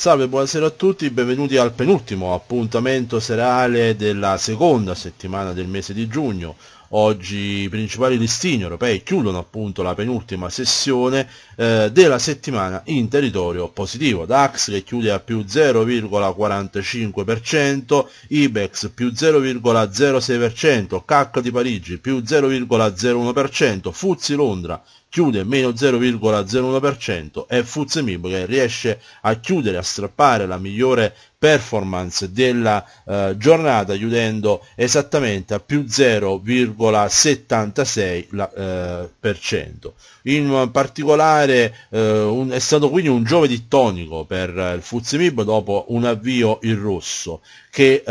Salve, buonasera a tutti, benvenuti al penultimo appuntamento serale della seconda settimana del mese di giugno. Oggi i principali listini europei chiudono appunto la penultima sessione eh, della settimana in territorio positivo. DAX che chiude a più 0,45%, IBEX più 0,06%, CAC di Parigi più 0,01%, FUZI Londra chiude meno 0,01% e Fuzemib che riesce a chiudere, a strappare la migliore performance della eh, giornata chiudendo esattamente a più 0,76%. Eh, in particolare eh, un, è stato quindi un giovedì tonico per eh, il Fuzimib dopo un avvio in rosso che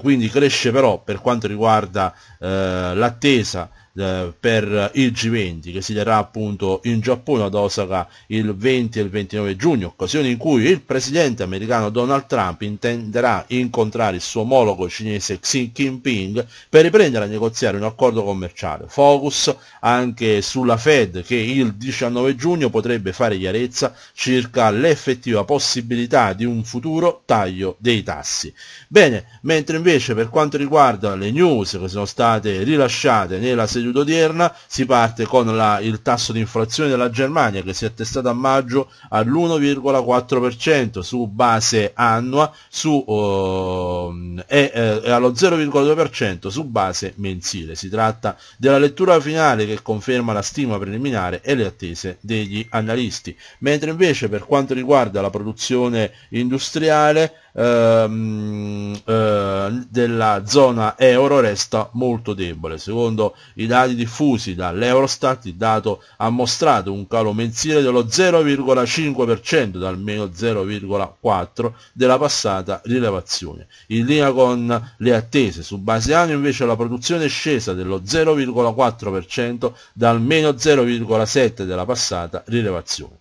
quindi cresce però per quanto riguarda l'attesa per il G20 che si terrà appunto in Giappone ad Osaka il 20 e il 29 giugno, occasione in cui il presidente americano Donald Trump intenderà incontrare il suo omologo cinese Xi Jinping per riprendere a negoziare un accordo commerciale. Focus anche sulla Fed che il 19 giugno potrebbe fare chiarezza circa l'effettiva possibilità di un futuro taglio dei tassi. Bene, mentre invece per quanto riguarda le news che sono state rilasciate nella seduta odierna, si parte con la, il tasso di inflazione della Germania che si è attestato a maggio all'1,4% su base annua su, uh, è, eh, è allo 0,2% su base mensile. Si tratta della lettura finale che conferma la stima preliminare e le attese degli analisti, mentre invece per quanto riguarda la produzione industriale Ehm, eh, della zona euro resta molto debole. Secondo i dati diffusi dall'Eurostat, il dato ha mostrato un calo mensile dello 0,5% dal meno 0,4% della passata rilevazione. In linea con le attese, su base anno invece la produzione è scesa dello 0,4% dal meno 0,7% della passata rilevazione.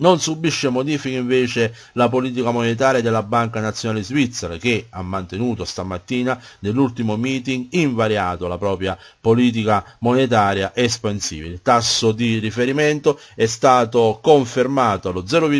Non subisce modifiche invece la politica monetaria della Banca Nazionale Svizzera che ha mantenuto stamattina nell'ultimo meeting invariato la propria politica monetaria espansiva. Il tasso di riferimento è stato confermato allo 0,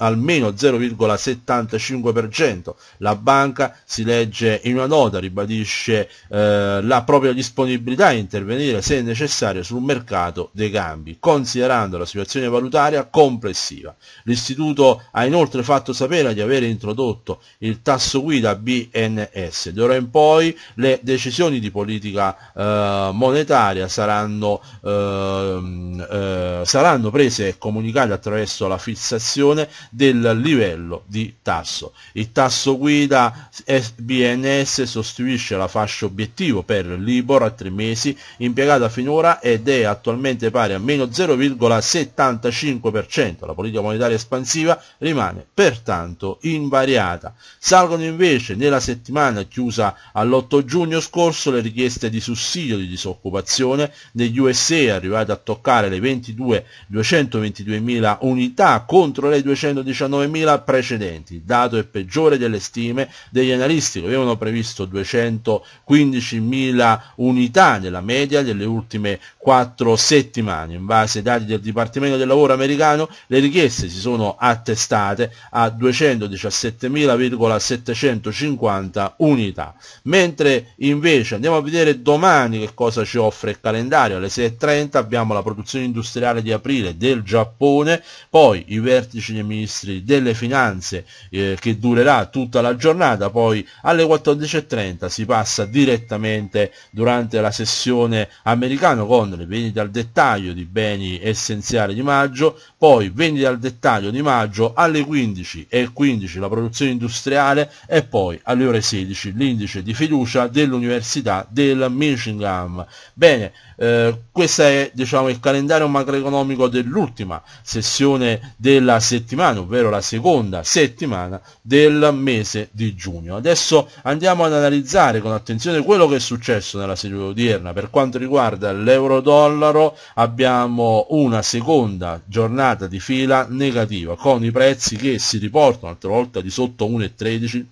almeno 0,75%. La banca si legge in una nota, ribadisce eh, la propria disponibilità a intervenire se necessario sul mercato dei cambi, considerando la situazione valutaria complessiva pubblica. L'istituto ha inoltre fatto sapere di aver introdotto il tasso guida BNS. D'ora in poi le decisioni di politica eh, monetaria saranno, ehm, eh, saranno prese e comunicate attraverso la fissazione del livello di tasso. Il tasso guida BNS sostituisce la fascia obiettivo per l'Ibor a tre mesi impiegata finora ed è attualmente pari a meno 0,75%. La politica politica monetaria espansiva rimane pertanto invariata. Salgono invece nella settimana chiusa all'8 giugno scorso le richieste di sussidio di disoccupazione negli USA arrivate a toccare le 22, 222.000 unità contro le 219.000 precedenti. dato è peggiore delle stime degli analisti che avevano previsto 215.000 unità nella media delle ultime 4 settimane. In base ai dati del Dipartimento del Lavoro americano le richieste stesse si sono attestate a 217.750 unità. Mentre invece andiamo a vedere domani che cosa ci offre il calendario. Alle 6.30 abbiamo la produzione industriale di aprile del Giappone, poi i vertici dei ministri delle finanze eh, che durerà tutta la giornata, poi alle 14.30 si passa direttamente durante la sessione americana con le vendite al dettaglio di beni essenziali di maggio, poi vendite al al dettaglio di maggio alle 15.15 la produzione industriale e poi alle ore 16 l'indice di fiducia dell'Università del Michigan. Bene, eh, questo è diciamo, il calendario macroeconomico dell'ultima sessione della settimana, ovvero la seconda settimana del mese di giugno. Adesso andiamo ad analizzare con attenzione quello che è successo nella seduta odierna. Per quanto riguarda l'euro-dollaro abbiamo una seconda giornata di fila negativa con i prezzi che si riportano altra volta di sotto 1,13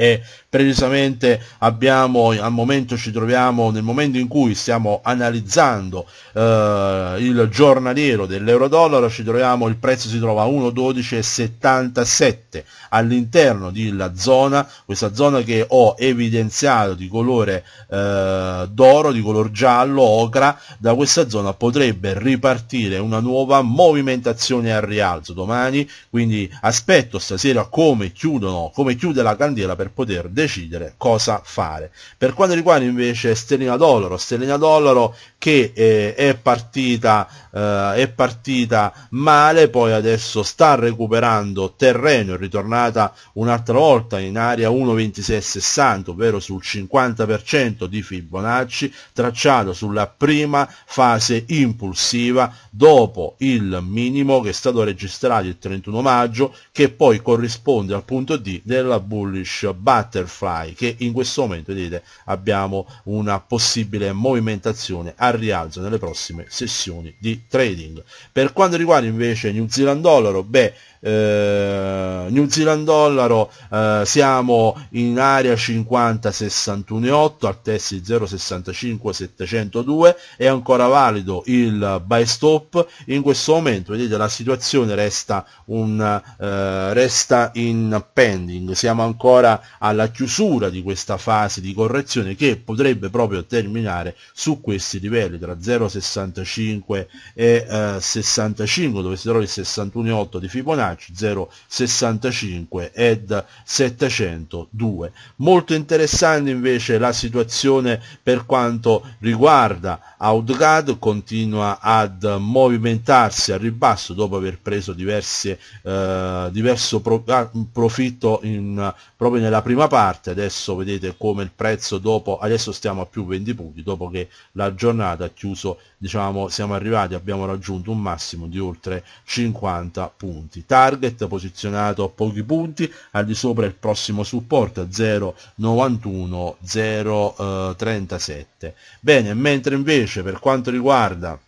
e precisamente abbiamo, al momento ci troviamo nel momento in cui stiamo analizzando eh, il giornaliero dell'euro-dollaro, ci troviamo, il prezzo si trova a 1,1277 all'interno della zona, questa zona che ho evidenziato di colore eh, d'oro, di color giallo, ocra, da questa zona potrebbe ripartire una nuova movimentazione al rialzo domani, quindi aspetto stasera come, chiudono, come chiude la candela per per poter decidere cosa fare. Per quanto riguarda invece Stellina Dollaro, Stellina Dollaro che eh, è, partita, eh, è partita male, poi adesso sta recuperando terreno, è ritornata un'altra volta in area 1.2660, ovvero sul 50% di Fibonacci, tracciato sulla prima fase impulsiva dopo il minimo che è stato registrato il 31 maggio, che poi corrisponde al punto D della bullish Butterfly che in questo momento vedete abbiamo una possibile movimentazione al rialzo nelle prossime sessioni di trading per quanto riguarda invece New Zealand Dollar beh eh, New Zealand dollaro eh, siamo in area 50 61,8 al test 065 702 è ancora valido il buy stop in questo momento vedete la situazione resta un eh, resta in pending siamo ancora alla chiusura di questa fase di correzione che potrebbe proprio terminare su questi livelli tra 0,65 e 65 eh, dove si trova il 61,8 di Fibonacci Match 065 ed 702. Molto interessante invece la situazione per quanto riguarda Outgad, continua ad movimentarsi al ribasso dopo aver preso diversi, eh, diverso pro, ah, profitto in, proprio nella prima parte, adesso vedete come il prezzo dopo, adesso stiamo a più 20 punti, dopo che la giornata ha chiuso, diciamo siamo arrivati, abbiamo raggiunto un massimo di oltre 50 punti target posizionato a pochi punti, al di sopra il prossimo supporto 0,91, 0,37. Bene, mentre invece per quanto riguarda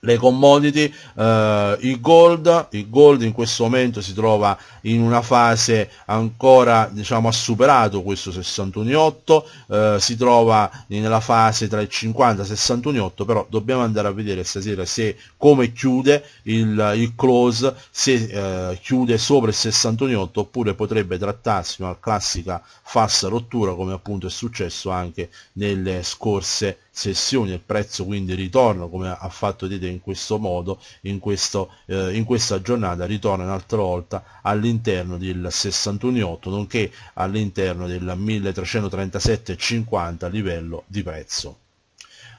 le commodity, eh, il, gold, il gold in questo momento si trova in una fase ancora, diciamo, ha superato questo 61,8, eh, si trova nella fase tra il 50 e il 61,8, però dobbiamo andare a vedere stasera se come chiude il, il close, se eh, chiude sopra il 61,8 oppure potrebbe trattarsi di una classica falsa rottura come appunto è successo anche nelle scorse sessioni e prezzo quindi ritorno come ha fatto vedete in questo modo in, questo, eh, in questa giornata ritorna un'altra volta all'interno del 61.8 nonché all'interno del 1337,50 livello di prezzo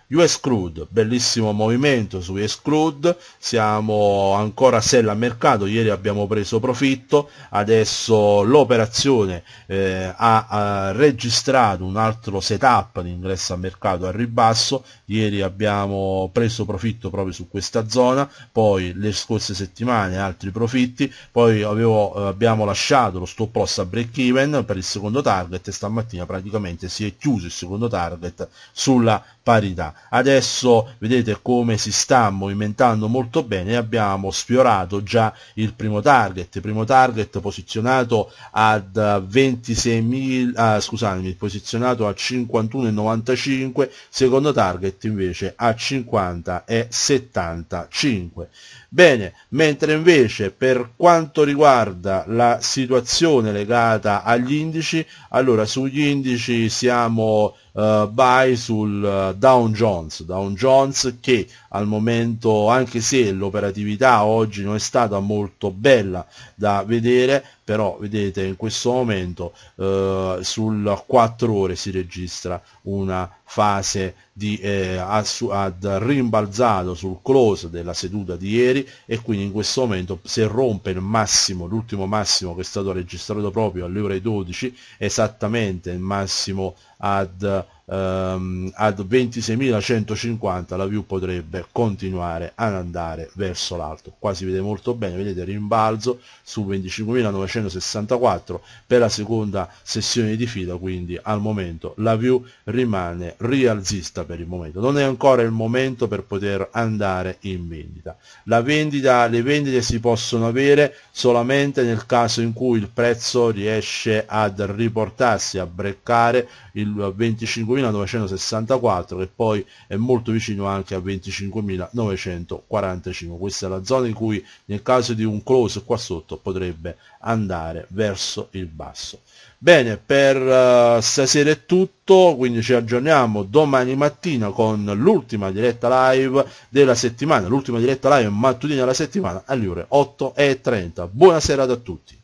You Exclude, bellissimo movimento su Exclude, siamo ancora sell a mercato, ieri abbiamo preso profitto, adesso l'operazione eh, ha, ha, registrato un altro setup di ingresso a mercato a ribasso, ieri abbiamo preso profitto proprio su questa zona, poi le scorse settimane altri profitti, poi avevo, eh, abbiamo lasciato lo stop loss a break even per il secondo target e stamattina praticamente si è chiuso il secondo target sulla parità. Adesso vedete come si sta movimentando molto bene, abbiamo sfiorato già il primo target, primo target posizionato ad 26.000, eh, ah, scusatemi, posizionato a 51,95, secondo target invece a 50,75. Bene, mentre invece per quanto riguarda la situazione legata agli indici, allora sugli indici siamo uh, buy sul uh, eh, Down Jones, Down Jones che al momento, anche se l'operatività oggi non è stata molto bella da vedere, però vedete in questo momento eh, sul 4 ore si registra una fase di, eh, ad rimbalzato sul close della seduta di ieri e quindi in questo momento se rompe il massimo, l'ultimo massimo che è stato registrato proprio alle ore 12, esattamente il massimo ad ehm, ad 26.150 la view potrebbe continuare ad andare verso l'alto qua si vede molto bene vedete rimbalzo su 25.964 per la seconda sessione di fila quindi al momento la view rimane rialzista per il momento non è ancora il momento per poter andare in vendita la vendita le vendite si possono avere solamente nel caso in cui il prezzo riesce ad riportarsi a breccare il 25 25.964 che poi è molto vicino anche a 25.945 questa è la zona in cui nel caso di un close qua sotto potrebbe andare verso il basso bene per uh, stasera è tutto quindi ci aggiorniamo domani mattina con l'ultima diretta live della settimana l'ultima diretta live mattutina della settimana alle ore 8.30 buona serata a tutti